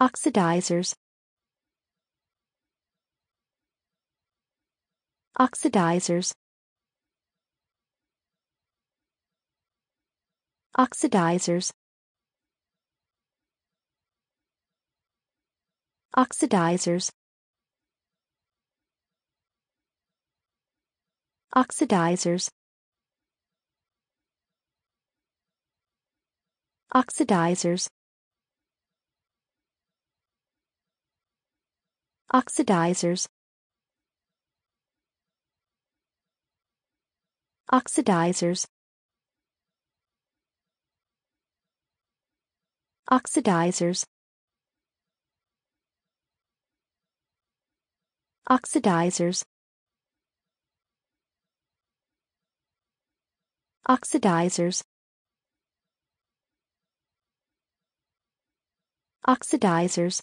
Oxidizers Oxidizers Oxidizers Oxidizers Oxidizers Oxidizers Oxidizers Oxidizers Oxidizers Oxidizers Oxidizers Oxidizers